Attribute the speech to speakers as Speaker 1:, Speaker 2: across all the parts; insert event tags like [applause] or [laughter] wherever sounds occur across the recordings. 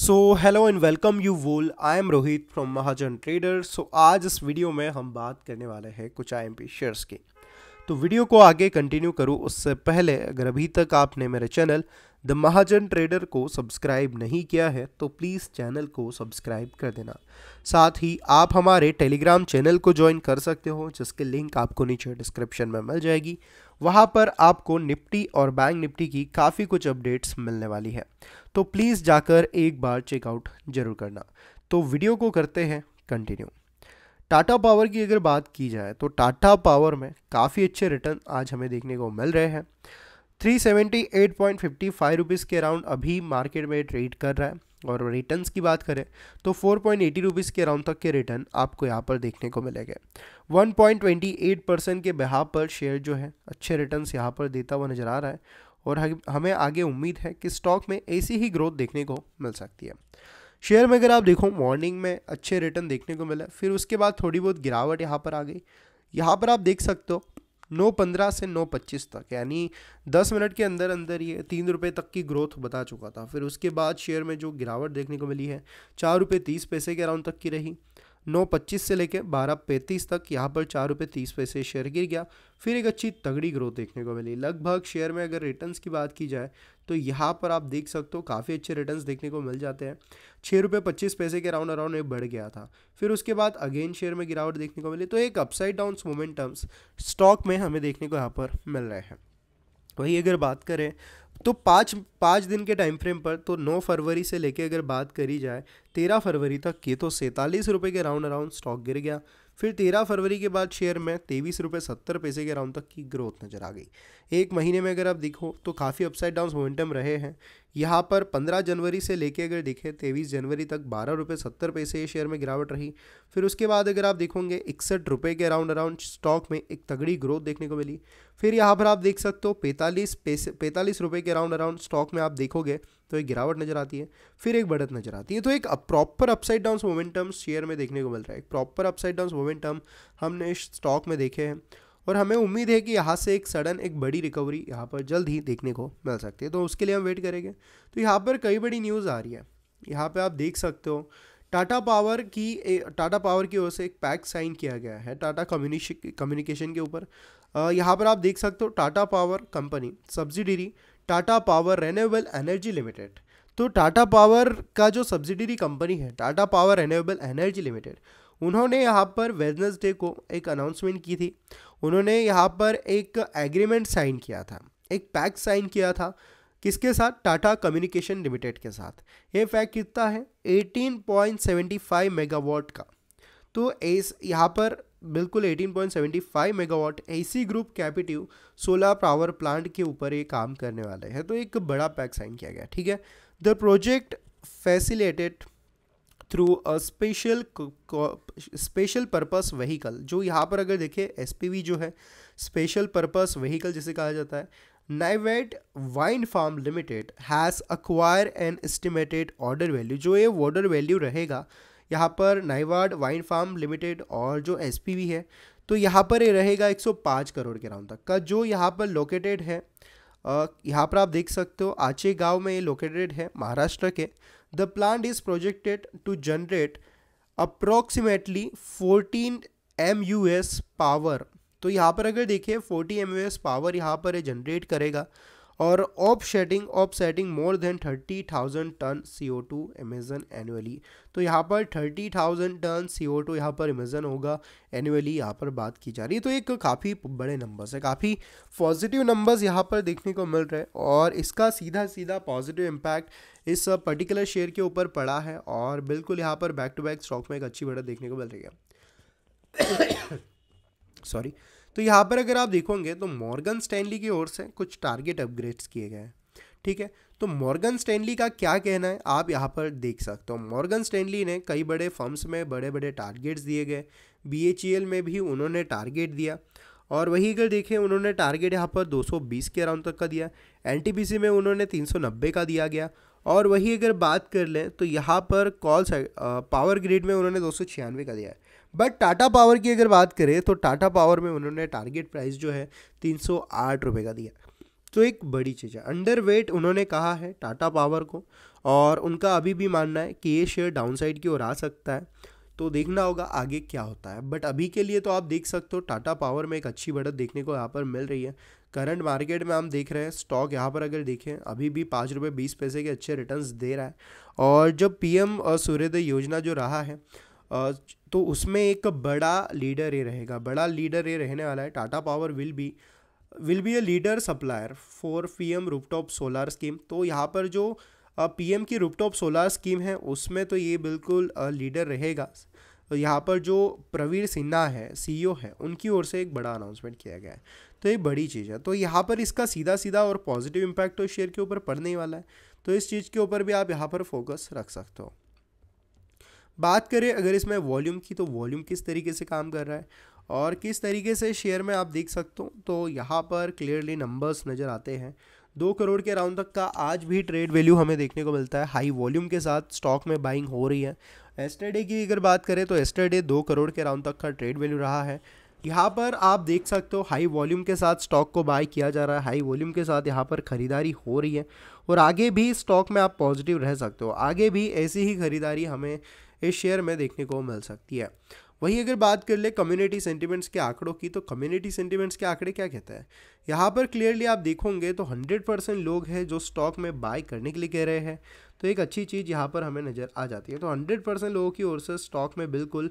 Speaker 1: so hello and welcome you all I am Rohit from Mahajan trader so आज इस video में हम बात करने वाले हैं कुछ आई शेयर्स की तो वीडियो को आगे कंटिन्यू करो उससे पहले अगर अभी तक आपने मेरे चैनल द महाजन ट्रेडर को सब्सक्राइब नहीं किया है तो प्लीज़ चैनल को सब्सक्राइब कर देना साथ ही आप हमारे टेलीग्राम चैनल को ज्वाइन कर सकते हो जिसके लिंक आपको नीचे डिस्क्रिप्शन में मिल जाएगी वहाँ पर आपको निफ्टी और बैंक निफ्टी की काफ़ी कुछ अपडेट्स मिलने वाली है तो प्लीज़ जाकर एक बार चेकआउट जरूर करना तो वीडियो को करते हैं कंटिन्यू टाटा पावर की अगर बात की जाए तो टाटा पावर में काफ़ी अच्छे रिटर्न आज हमें देखने को मिल रहे हैं three seventy eight point fifty five rupees के अराउंड अभी मार्केट में ट्रेड कर रहा है और रिटर्न्स की बात करें तो फोर पॉइंट एटी रुपीज़ के अराउंड तक के रिटर्न आपको यहाँ पर देखने को मिलेंगे one point twenty eight percent के बहा पर शेयर जो है अच्छे रिटर्न्स यहाँ पर देता हुआ नज़र आ रहा है और हमें आगे उम्मीद है कि स्टॉक में ऐसी ही ग्रोथ देखने को मिल सकती है शेयर में अगर आप देखो मॉर्निंग में अच्छे रिटर्न देखने को मिला फिर उसके बाद थोड़ी बहुत गिरावट यहाँ पर आ गई यहाँ पर आप देख सकते हो नौ पंद्रह से नौ पच्चीस तक यानी दस मिनट के अंदर अंदर ये तीन रुपये तक की ग्रोथ बता चुका था फिर उसके बाद शेयर में जो गिरावट देखने को मिली है चार रुपये तीस पैसे के अराउंड तक की रही नौ पच्चीस से लेकर बारह पैंतीस तक यहाँ पर चार रुपये तीस पैसे शेयर गिर गया फिर एक अच्छी तगड़ी ग्रोथ देखने को मिली लगभग शेयर में अगर रिटर्न्स की बात की जाए तो यहाँ पर आप देख सकते हो काफ़ी अच्छे रिटर्न्स देखने को मिल जाते हैं छः रुपये पच्चीस पैसे के राउंड अराउंड बढ़ गया था फिर उसके बाद अगेन शेयर में गिरावट देखने को मिली तो एक अपसाइड डाउन मोमेंटम्स स्टॉक में हमें देखने को यहाँ पर मिल रहे हैं वही अगर बात करें तो पाँच पाँच दिन के टाइम फ्रेम पर तो नौ फरवरी से लेके अगर बात करी जाए तेरह फरवरी तक ये तो सैंतालीस रुपये के राउंड अराउंड स्टॉक गिर गया फिर तेरह फरवरी के बाद शेयर में तेईस रुपये सत्तर पैसे के राउंड तक की ग्रोथ नज़र आ गई एक महीने में अगर आप देखो तो काफ़ी अपसाइड डाउन मोमेंटम रहे हैं यहाँ पर 15 जनवरी से लेके अगर देखें तेईस जनवरी तक बारह रुपये सत्तर पैसे ये शेयर में गिरावट रही फिर उसके बाद अगर आप देखोगे इकसठ रुपये के अराउंड अराउंड स्टॉक में एक तगड़ी ग्रोथ देखने को मिली फिर यहाँ पर आप देख सकते हो पैंतालीस पैसे पैंतालीस रुपये के अराउंड अराउंड स्टॉक में आप देखोगे तो एक गिरावट नजर आती है फिर एक बढ़त नजर आती है तो एक proper upside down momentum share में देखने को मिल रहा है एक प्रॉपर अपसाइड डाउन मोमेंटम हमने स्टॉक में देखे हैं और हमें उम्मीद है कि यहाँ से एक सडन एक बड़ी रिकवरी यहाँ पर जल्द ही देखने को मिल सकती है तो उसके लिए हम वेट करेंगे तो यहाँ पर कई बड़ी न्यूज़ आ रही है यहाँ पर आप देख सकते हो टाटा पावर की टाटा पावर की ओर से एक पैक साइन किया गया है टाटा कम्युनिकेशन के ऊपर यहाँ पर आप देख सकते हो Tata power company subsidiary Tata power renewable energy limited तो टाटा पावर का जो सब्सिडरी कंपनी है Tata power renewable energy limited उन्होंने यहाँ पर वेडनेसडे को एक अनाउंसमेंट की थी उन्होंने यहाँ पर एक एग्रीमेंट साइन किया था एक पैक साइन किया था किसके साथ टाटा कम्युनिकेशन लिमिटेड के साथ ये पैक कितना है 18.75 मेगावाट का तो एस यहाँ पर बिल्कुल 18.75 megawatt AC group captive solar power plant के ऊपर ये काम करने वाले हैं तो एक बड़ा पैक साइन किया गया ठीक है the project facilitated through a special special purpose vehicle जो यहाँ पर अगर देखें एस जो है स्पेशल पर्पस वहीकल जिसे कहा जाता है नाइवेट wind farm limited has acquire an estimated order value जो ये ऑर्डर वैल्यू रहेगा यहाँ पर नाइवाड वाइन फार्म लिमिटेड और जो एस है तो यहाँ पर ये रहेगा 105 करोड़ के राउंड तक का जो यहाँ पर लोकेटेड है यहाँ पर आप देख सकते हो आचे गांव में ये लोकेटेड है महाराष्ट्र के the plant is projected to generate approximately 14 MUS power तो यहाँ पर अगर देखिए 40 एम पावर यहाँ पर जनरेट करेगा और of shading offsetting more than thirty thousand tonne C O two emission annually तो यहाँ पर thirty thousand tonne C O two यहाँ पर एमेजन होगा एनुअली यहाँ पर बात की जा रही है तो एक काफ़ी बड़े नंबर्स है काफ़ी पॉजिटिव नंबर्स यहाँ पर देखने को मिल रहे हैं और इसका सीधा सीधा पॉजिटिव इम्पैक्ट इस पर्टिकुलर शेयर के ऊपर पड़ा है और बिल्कुल यहाँ पर बैक टू बैक स्टॉक में एक अच्छी बढ़त देखने को मिल रही है सॉरी [coughs] तो यहाँ पर अगर आप देखोगे तो मॉर्गन स्टैनली की ओर से कुछ टारगेट अपग्रेड्स किए गए हैं ठीक है तो मॉर्गन स्टैनली का क्या कहना है आप यहाँ पर देख सकते हो मॉर्गन स्टैनली ने कई बड़े फर्म्स में बड़े बड़े टारगेट्स दिए गए बी e में भी उन्होंने टारगेट दिया और वही अगर देखें उन्होंने टारगेट यहाँ पर 220 के अराउंड तक का दिया एन में उन्होंने 390 का दिया गया और वही अगर बात कर लें तो यहाँ पर कॉल पावर ग्रिड में उन्होंने दो का दिया है बट टाटा पावर की अगर बात करें तो टाटा पावर में उन्होंने टारगेट प्राइस जो है तीन सौ आठ रुपये का दिया तो एक बड़ी चीज़ है अंडर वेट उन्होंने कहा है टाटा पावर को और उनका अभी भी मानना है कि ये शेयर डाउनसाइड की ओर आ सकता है तो देखना होगा आगे क्या होता है बट अभी के लिए तो आप देख सकते हो टाटा पावर में एक अच्छी बढ़त देखने को यहाँ पर मिल रही है करंट मार्केट में हम देख रहे हैं स्टॉक यहाँ पर अगर देखें अभी भी पाँच रुपये बीस पैसे के अच्छे रिटर्न्स दे रहा है और जब पीएम एम सूर्योदय योजना जो रहा है तो उसमें एक बड़ा लीडर ये रहेगा बड़ा लीडर ये रहने वाला है Tata power will be will be a leader supplier for P M rooftop solar scheme तो यहाँ पर जो पीएम की रूपटॉप सोलार स्कीम है उसमें तो ये बिल्कुल लीडर रहेगा तो यहाँ पर जो प्रवीर सिन्हा है सीईओ e है उनकी ओर से एक बड़ा अनाउंसमेंट किया गया है तो ये बड़ी चीज़ है तो यहाँ पर इसका सीधा सीधा और पॉजिटिव इम्पैक्ट तो शेयर के ऊपर पड़ने वाला है तो इस चीज़ के ऊपर भी आप यहाँ पर फोकस रख सकते हो बात करें अगर इसमें वॉल्यूम की तो वॉल्यूम किस तरीके से काम कर रहा है और किस तरीके से शेयर में आप देख सकते हो तो यहाँ पर क्लियरली नंबर्स नज़र आते हैं दो करोड़ के अराउंड तक का आज भी ट्रेड वैल्यू हमें देखने को मिलता है हाई वॉल्यूम के साथ स्टॉक में बाइंग हो रही है एस्टरडे की अगर बात करें तो एस्टरडे दो करोड़ के अराउंड तक का ट्रेड वैल्यू रहा है यहाँ पर आप देख सकते हो हाई वॉल्यूम के साथ स्टॉक को बाय किया जा रहा है हाई वॉल्यूम के साथ यहाँ पर ख़रीदारी हो रही है और आगे भी स्टॉक में आप पॉजिटिव रह सकते हो आगे भी ऐसी ही ख़रीदारी हमें इस शेयर में देखने को मिल सकती है वहीं अगर बात कर ले कम्युनिटी सेंटिमेंट्स के आंकड़ों की तो कम्युनिटी सेंटिमेंट्स के आंकड़े क्या कहते हैं यहाँ पर क्लियरली आप देखोगे तो हंड्रेड परसेंट लोग हैं जो स्टॉक में बाय करने के लिए कह रहे हैं तो एक अच्छी चीज़ यहाँ पर हमें नज़र आ जाती है तो हंड्रेड परसेंट लोगों की ओर से स्टॉक में बिल्कुल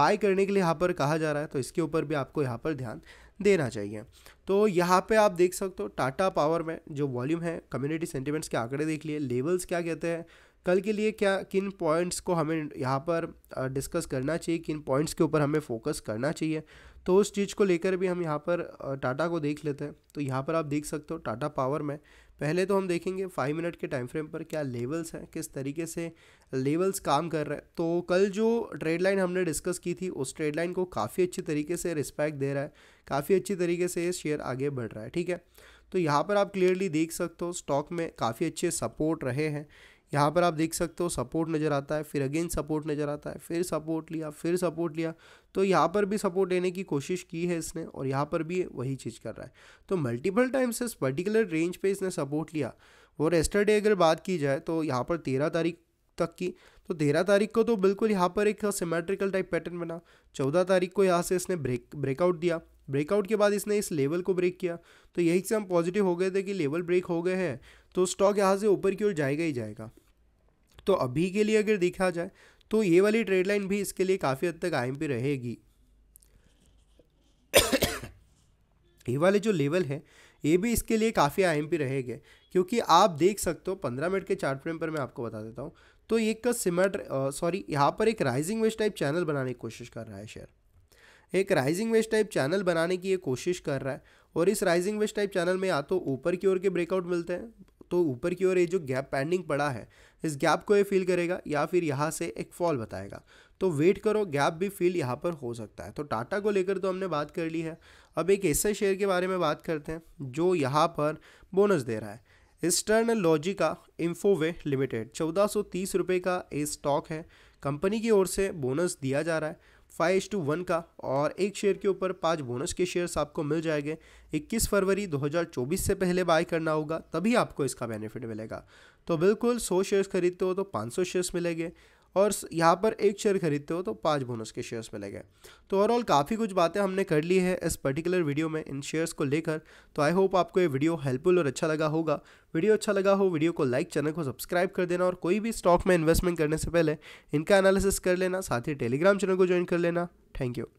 Speaker 1: बाय करने के लिए यहाँ पर कहा जा रहा है तो इसके ऊपर भी आपको यहाँ पर ध्यान देना चाहिए तो यहाँ पे आप देख सकते हो टाटा पावर में जो वॉल्यूम है कम्युनिटी सेंटिमेंट्स के आंकड़े देख लिए लेवल्स क्या कहते हैं कल के लिए क्या किन पॉइंट्स को हमें यहाँ पर डिस्कस करना चाहिए किन पॉइंट्स के ऊपर हमें फोकस करना चाहिए तो उस चीज़ को लेकर भी हम यहाँ पर टाटा को देख लेते हैं तो यहाँ पर आप देख सकते हो टाटा पावर में पहले तो हम देखेंगे फाइव मिनट के टाइम फ्रेम पर क्या लेवल्स हैं किस तरीके से लेवल्स काम कर रहे हैं तो कल जो ट्रेड लाइन हमने डिस्कस की थी उस ट्रेड लाइन को काफ़ी अच्छी तरीके से रिस्पेक्ट दे रहा है काफ़ी अच्छी तरीके से ये शेयर आगे बढ़ रहा है ठीक है तो यहाँ पर आप क्लियरली देख सकते हो स्टॉक में काफ़ी अच्छे सपोर्ट रहे हैं यहाँ पर आप देख सकते हो सपोर्ट नज़र आता है फिर अगेन सपोर्ट नज़र आता है फिर सपोर्ट लिया फिर सपोर्ट लिया तो यहाँ पर भी सपोर्ट लेने की कोशिश की है इसने और यहाँ पर भी वही चीज़ कर रहा है तो मल्टीपल टाइम्स इस पर्टिकुलर रेंज पे इसने सपोर्ट लिया और एस्टरडे अगर बात की जाए तो यहाँ पर तेरह तारीख तक की तो तेरह तारीख को तो बिल्कुल यहाँ पर एक सिमेट्रिकल टाइप पैटर्न बना चौदह तारीख को यहाँ से इसने ब्रेक ब्रेकआउट दिया ब्रेकआउट के बाद इसने इस लेवल को ब्रेक किया तो यही से हम पॉजिटिव हो गए थे कि लेवल ब्रेक हो गए हैं तो स्टॉक यहाँ से ऊपर की ओर जाएगा ही जाएगा तो अभी के लिए अगर देखा जाए तो ये वाली ट्रेड लाइन भी इसके लिए काफ़ी हद तक आयम पी रहेगी [coughs] ये वाले जो लेवल है ये भी इसके लिए काफ़ी आयम पी रहेगा क्योंकि आप देख सकते हो पंद्रह मिनट के चार्ट फ्रेम पर मैं आपको बता देता हूँ तो एक सिमट सॉरी यहाँ पर एक राइजिंग वेस्ट टाइप चैनल बनाने की कोशिश कर रहा है शेयर एक राइजिंग वेस्ट टाइप चैनल बनाने की ये कोशिश कर रहा है और इस राइजिंग वेस्ट टाइप चैनल में या तो ऊपर की ओर के ब्रेकआउट मिलते हैं तो ऊपर की ओर ये जो गैप पेंडिंग पड़ा है इस गैप को ये फील करेगा या फिर यहाँ से एक फॉल बताएगा तो वेट करो गैप भी फील यहाँ पर हो सकता है तो टाटा को लेकर तो हमने बात कर ली है अब एक ऐसे शेयर के बारे में बात करते हैं जो यहाँ पर बोनस दे रहा है ईस्टर्न लॉजिका इन्फोवे लिमिटेड चौदह सौ तीस रुपये का ये स्टॉक है कंपनी की ओर से बोनस दिया जा रहा है फाइव एच टू वन का और एक शेयर के ऊपर पाँच बोनस के शेयर्स आपको मिल जाएंगे 21 फरवरी 2024 से पहले बाय करना होगा तभी आपको इसका बेनिफिट मिलेगा तो बिल्कुल 100 शेयर्स खरीदते हो तो 500 शेयर्स मिलेंगे और यहाँ पर एक शेयर खरीदते हो तो पाँच बोनस के शेयर्स मिलेंगे तो ओवरऑल काफ़ी कुछ बातें हमने कर ली है इस पर्टिकुलर वीडियो में इन शेयर्स को लेकर तो आई होप आपको ये वीडियो हेल्पफुल और अच्छा लगा होगा वीडियो अच्छा लगा हो वीडियो को लाइक चैनल को सब्सक्राइब कर देना और कोई भी स्टॉक में इन्वेस्टमेंट करने से पहले इनका एनालिसिस कर लेना साथ ही टेलीग्राम चैनल को ज्वाइन कर लेना थैंक यू